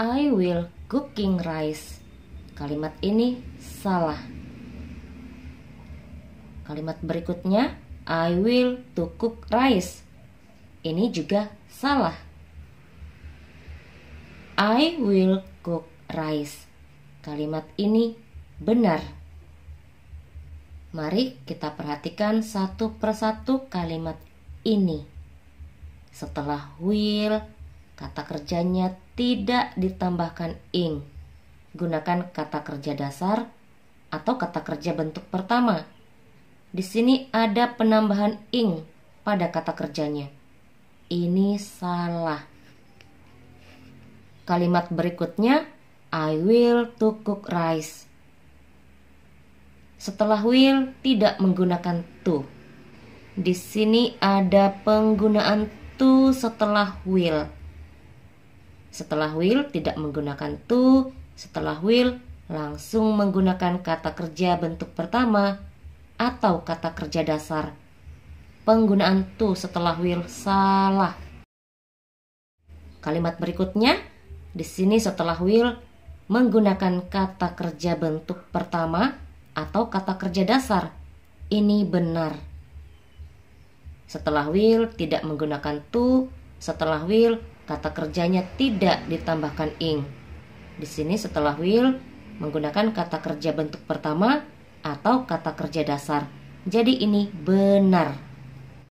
I will cooking rice. Kalimat ini salah. Kalimat berikutnya, I will to cook rice. Ini juga salah. I will cook rice. Kalimat ini benar. Mari kita perhatikan satu persatu kalimat ini. Setelah will, Kata kerjanya tidak ditambahkan ing. Gunakan kata kerja dasar atau kata kerja bentuk pertama. Di sini ada penambahan ing pada kata kerjanya. Ini salah. Kalimat berikutnya, I will to cook rice. Setelah will tidak menggunakan to. Di sini ada penggunaan to setelah will. Setelah will tidak menggunakan to, setelah will langsung menggunakan kata kerja bentuk pertama atau kata kerja dasar. Penggunaan to setelah will salah. Kalimat berikutnya, di sini setelah will menggunakan kata kerja bentuk pertama atau kata kerja dasar. Ini benar. Setelah will tidak menggunakan to, setelah will kata kerjanya tidak ditambahkan ing. Di sini setelah will menggunakan kata kerja bentuk pertama atau kata kerja dasar. Jadi ini benar.